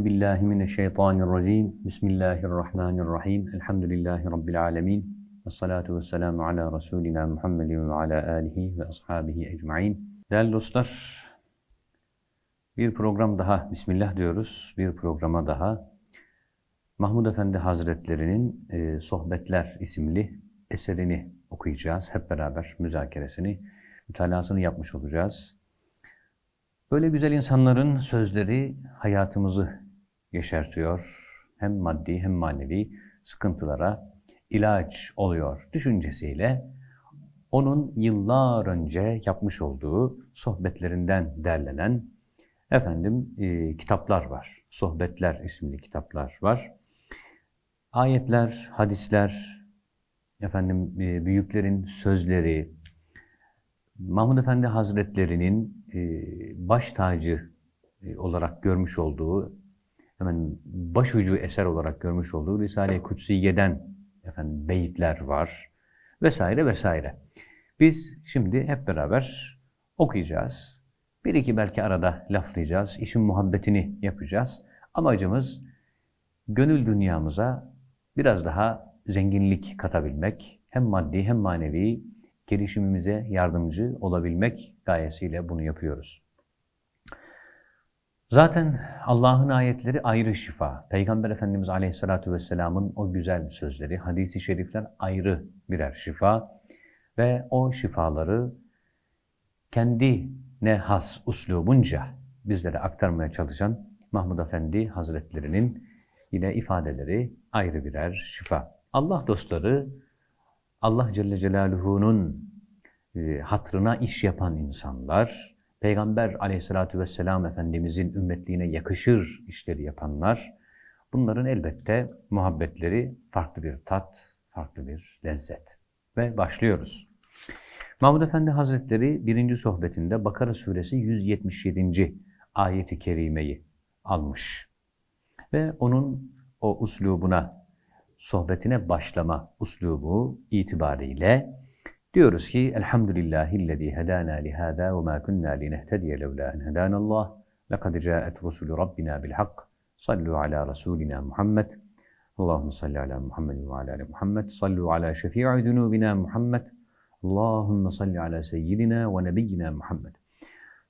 Euzu billahi mineşşeytanirracim. Bismillahirrahmanirrahim. Elhamdülillahi rabbil alamin. Ve salatu vesselamu ala Resulina Muhammedin ve ala alihi ve ashabihi ecmaîn. Değerli dostlar, bir program daha bismillah diyoruz. Bir programa daha Mahmud Efendi Hazretlerinin e, Sohbetler isimli eserini okuyacağız. Hep beraber müzakeresini, mütalasını yapmış olacağız. Böyle güzel insanların sözleri hayatımızı yeşertiyor. Hem maddi hem manevi sıkıntılara ilaç oluyor düşüncesiyle onun yıllar önce yapmış olduğu sohbetlerinden derlenen efendim e, kitaplar var. Sohbetler isimli kitaplar var. Ayetler, hadisler, efendim e, büyüklerin sözleri, Mahmud Efendi Hazretlerinin e, baş tacı e, olarak görmüş olduğu hemen başucu eser olarak görmüş olduğu Risale-i Kutsiye'den efendim beyitler var vesaire vesaire. Biz şimdi hep beraber okuyacağız. Bir iki belki arada laflayacağız, işin muhabbetini yapacağız. Amacımız gönül dünyamıza biraz daha zenginlik katabilmek, hem maddi hem manevi gelişimimize yardımcı olabilmek gayesiyle bunu yapıyoruz. Zaten Allah'ın ayetleri ayrı şifa. Peygamber Efendimiz Aleyhisselatü Vesselam'ın o güzel sözleri, hadisi şerifler ayrı birer şifa. Ve o şifaları kendine has uslubunca bizlere aktarmaya çalışan Mahmud Efendi Hazretlerinin yine ifadeleri ayrı birer şifa. Allah dostları Allah Celle Celaluhu'nun e, hatrına iş yapan insanlar, Peygamber aleyhissalatü vesselam Efendimizin ümmetliğine yakışır işleri yapanlar, bunların elbette muhabbetleri farklı bir tat, farklı bir lezzet. Ve başlıyoruz. Mahmud Efendi Hazretleri birinci sohbetinde Bakara suresi 177. ayeti kerimeyi almış. Ve onun o uslubuna, sohbetine başlama uslubu itibariyle diyoruz ki elhamdülillahi lezî hedâna lihâzâ ve mâ kunnâ linehtediye levlâ en hedânallâh Allah. Lekad câet rusulü Rabbina bilhaq Sallu ala rasûlina Muhammed. Allahümme salli ala Muhammed ve alâ ala Muhammed. Sallu ala şefi'i zunubina Muhammed. Allahümme salli ala seyyidina ve nebiyyina Muhammed.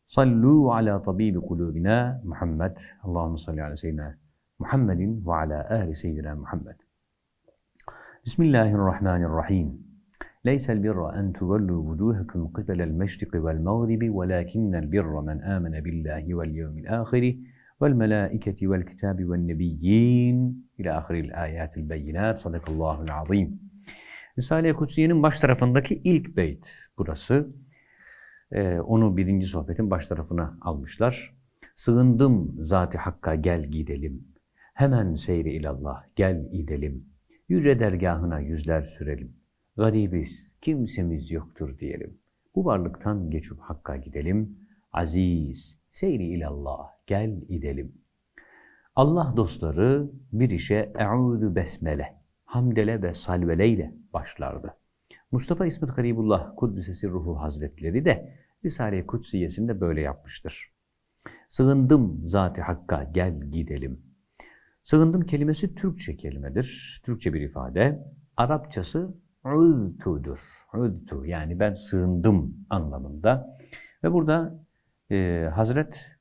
Sallu ala tabibi kulubina Muhammed. Allahümme salli ala seyyidina Muhammedin ve ala ahli seyyidina Muhammed. Bismillahirrahmanirrahim. ليس البر أن تولوا وجوهكم قبل المشرق والمغرب ولكن البر من آمن بالله واليوم الآخر والملائكة والكتاب والنبيين إلى آخر الآيات البينات صدق الله العظيم. Risale-i Kutsiye'nin baş tarafındaki ilk beyt burası. Ee, onu birinci sohbetin baş tarafına almışlar. Sığındım zati hakka gel gidelim. Hemen seyri ilallah gel gidelim. Yüce dergahına yüzler sürelim garibiz, kimsemiz yoktur diyelim. Bu varlıktan geçip Hakk'a gidelim. Aziz, seyri ilallah, gel gidelim. Allah dostları bir işe eûzu besmele, hamdele ve salveleyle başlardı. Mustafa İsmet Garibullah Kuddüsesi Ruhu Hazretleri de Risale-i Kutsiyesinde böyle yapmıştır. Sığındım zati Hakk'a gel gidelim. Sığındım kelimesi Türkçe kelimedir. Türkçe bir ifade. Arapçası Udtu'dur. Udtu yani ben sığındım anlamında. Ve burada e, Hazret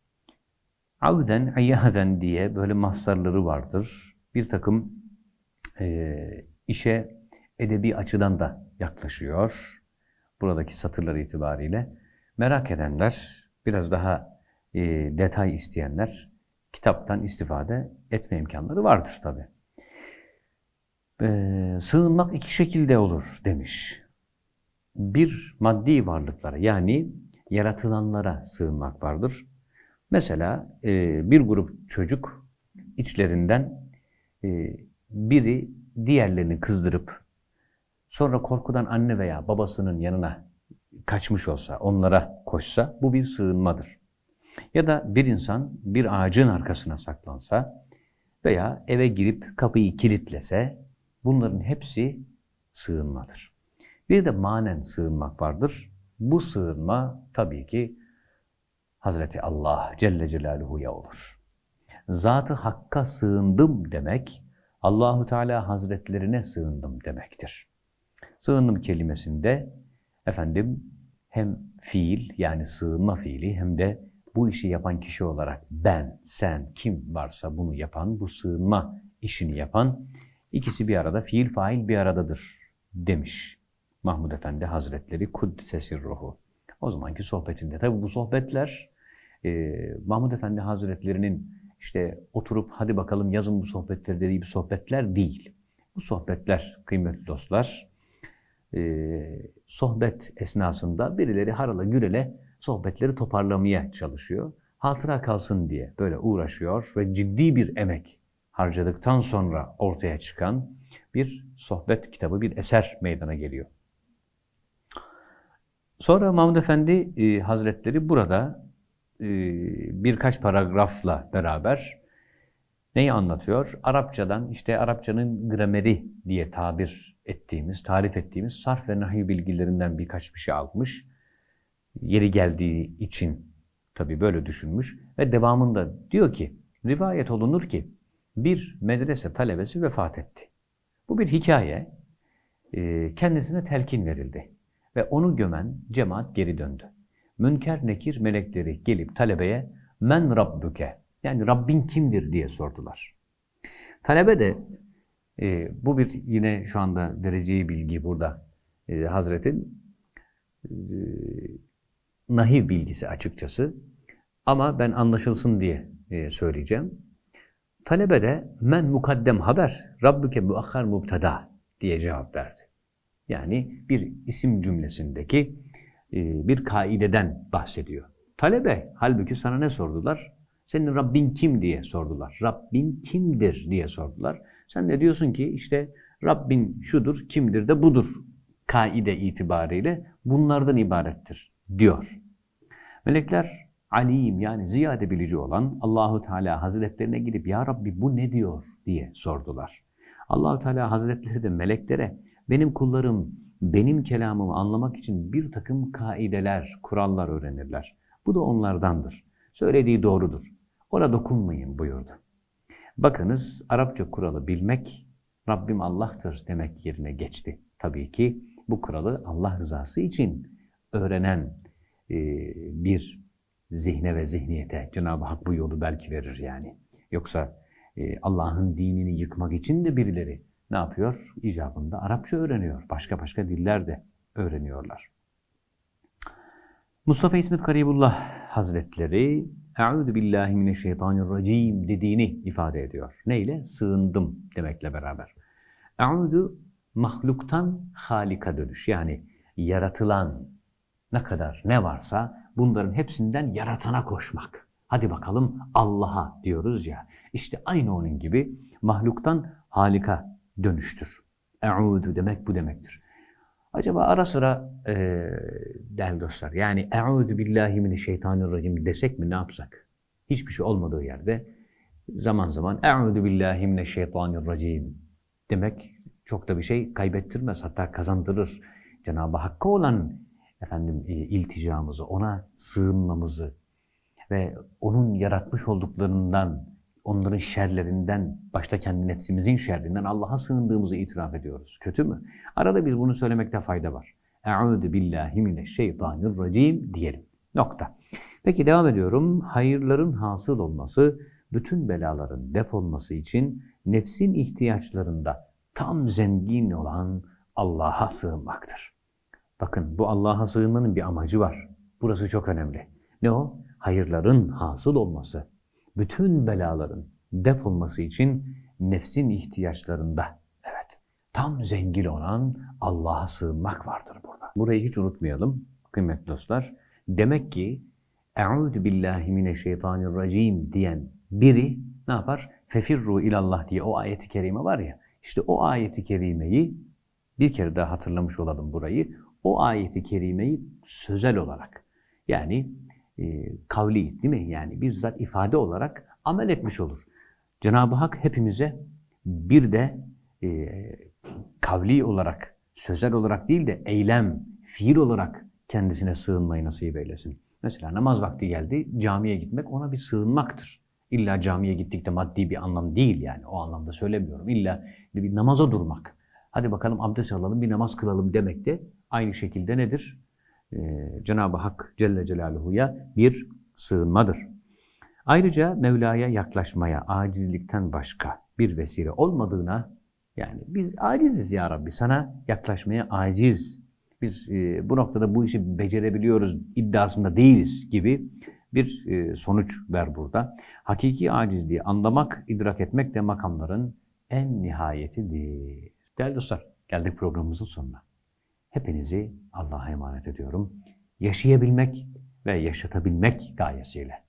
Avden, İyaden diye böyle mahsarları vardır. Bir takım e, işe edebi açıdan da yaklaşıyor. Buradaki satırlar itibariyle. Merak edenler, biraz daha e, detay isteyenler kitaptan istifade etme imkanları vardır tabi. Ee, sığınmak iki şekilde olur demiş. Bir maddi varlıklara yani yaratılanlara sığınmak vardır. Mesela e, bir grup çocuk içlerinden e, biri diğerlerini kızdırıp sonra korkudan anne veya babasının yanına kaçmış olsa, onlara koşsa bu bir sığınmadır. Ya da bir insan bir ağacın arkasına saklansa veya eve girip kapıyı kilitlese Bunların hepsi sığınmadır. Bir de manen sığınmak vardır. Bu sığınma tabii ki Hazreti Allah Celle Celaluhu'ya olur. Zatı Hakk'a sığındım demek, Allahu Teala Hazretlerine sığındım demektir. Sığındım kelimesinde efendim hem fiil yani sığınma fiili hem de bu işi yapan kişi olarak ben, sen, kim varsa bunu yapan, bu sığınma işini yapan İkisi bir arada, fiil fail bir aradadır demiş Mahmud Efendi Hazretleri Kuddisesir Ruhu. O zamanki sohbetinde. Tabi bu sohbetler e, Mahmud Efendi Hazretlerinin işte oturup hadi bakalım yazın bu sohbetleri dediği bir sohbetler değil. Bu sohbetler kıymetli dostlar e, sohbet esnasında birileri harala gürele sohbetleri toparlamaya çalışıyor. Hatıra kalsın diye böyle uğraşıyor ve ciddi bir emek harcadıktan sonra ortaya çıkan bir sohbet kitabı, bir eser meydana geliyor. Sonra Mahmud Efendi e, Hazretleri burada e, birkaç paragrafla beraber neyi anlatıyor? Arapçadan işte Arapçanın grameri diye tabir ettiğimiz, tarif ettiğimiz sarf ve nahi bilgilerinden birkaç bir şey almış. Yeri geldiği için tabi böyle düşünmüş ve devamında diyor ki rivayet olunur ki bir medrese talebesi vefat etti. Bu bir hikaye. Ee, kendisine telkin verildi. Ve onu gömen cemaat geri döndü. Münker Nekir melekleri gelip talebeye men rabbuke yani Rabbin kimdir diye sordular. Talebe de e, bu bir yine şu anda vereceği bilgi burada e, Hazret'in e, nahiv bilgisi açıkçası ama ben anlaşılsın diye e, söyleyeceğim. Talebe de men mukaddem haber, Rabbuke muakkar mubtada diye cevap verdi. Yani bir isim cümlesindeki e, bir kaideden bahsediyor. Talebe halbuki sana ne sordular? Senin Rabbin kim diye sordular. Rabbin kimdir diye sordular. Sen de diyorsun ki işte Rabbin şudur, kimdir de budur kaide itibariyle bunlardan ibarettir diyor. Melekler alim yani ziyade bilici olan Allahu Teala Hazretlerine gidip ya Rabbi bu ne diyor diye sordular. Allahu Teala Hazretleri de meleklere benim kullarım benim kelamımı anlamak için bir takım kaideler, kurallar öğrenirler. Bu da onlardandır. Söylediği doğrudur. Ona dokunmayın buyurdu. Bakınız Arapça kuralı bilmek Rabbim Allah'tır demek yerine geçti. Tabii ki bu kuralı Allah rızası için öğrenen bir zihne ve zihniyete Cenab-ı Hak bu yolu belki verir yani. Yoksa e, Allah'ın dinini yıkmak için de birileri ne yapıyor? İcabında Arapça öğreniyor. Başka başka diller de öğreniyorlar. Mustafa İsmet Karibullah Hazretleri "Eûzu billahi mineşşeytanirracim" dediğini ifade ediyor. Neyle? Sığındım demekle beraber. Eûzu mahluktan halika dönüş. Yani yaratılan, ne kadar ne varsa bunların hepsinden yaratana koşmak. Hadi bakalım Allah'a diyoruz ya. İşte aynı onun gibi mahluktan halika dönüştür. Eûdu demek bu demektir. Acaba ara sıra e, değerli dostlar yani eûdu billahi mineşşeytanirracim desek mi ne yapsak? Hiçbir şey olmadığı yerde zaman zaman eûdu billahi mineşşeytanirracim demek çok da bir şey kaybettirmez hatta kazandırır. Cenab-ı Hakk'a olan efendim e, ilticamızı, ona sığınmamızı ve onun yaratmış olduklarından, onların şerlerinden, başta kendi nefsimizin şerlerinden Allah'a sığındığımızı itiraf ediyoruz. Kötü mü? Arada biz bunu söylemekte fayda var. Eûzu billahi mineşşeytanirracim diyelim. Nokta. Peki devam ediyorum. Hayırların hasıl olması, bütün belaların def olması için nefsin ihtiyaçlarında tam zengin olan Allah'a sığınmaktır. Bakın bu Allah'a sığınmanın bir amacı var. Burası çok önemli. Ne o? Hayırların hasıl olması. Bütün belaların def olması için nefsin ihtiyaçlarında. Evet, tam zengin olan Allah'a sığınmak vardır burada. Burayı hiç unutmayalım kıymetli dostlar. Demek ki اَعُوذُ بِاللّٰهِ مِنَ الشَّيْطَانِ الرَّجِيمِ diyen biri ne yapar? Fefirru ilallah diye o ayeti kerime var ya. İşte o ayeti kerimeyi bir kere daha hatırlamış olalım burayı o ayeti kerimeyi sözel olarak yani e, kavli değil mi? Yani bizzat ifade olarak amel etmiş olur. Cenab-ı Hak hepimize bir de e, kavli olarak, sözel olarak değil de eylem, fiil olarak kendisine sığınmayı nasip eylesin. Mesela namaz vakti geldi, camiye gitmek ona bir sığınmaktır. İlla camiye gittik de maddi bir anlam değil yani. O anlamda söylemiyorum. İlla bir namaza durmak hadi bakalım abdest alalım, bir namaz kılalım demek de aynı şekilde nedir? Ee, Cenab-ı Hak Celle Celaluhu'ya bir sığınmadır. Ayrıca Mevla'ya yaklaşmaya acizlikten başka bir vesile olmadığına yani biz aciziz ya Rabbi sana yaklaşmaya aciz. Biz e, bu noktada bu işi becerebiliyoruz iddiasında değiliz gibi bir e, sonuç ver burada. Hakiki acizliği anlamak, idrak etmek de makamların en nihayetidir. Değerli dostlar, geldik programımızın sonuna. Hepinizi Allah'a emanet ediyorum. Yaşayabilmek ve yaşatabilmek gayesiyle.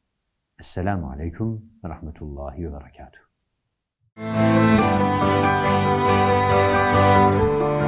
Esselamu Aleyküm ve Rahmetullahi ve Berekatuhu. Müzik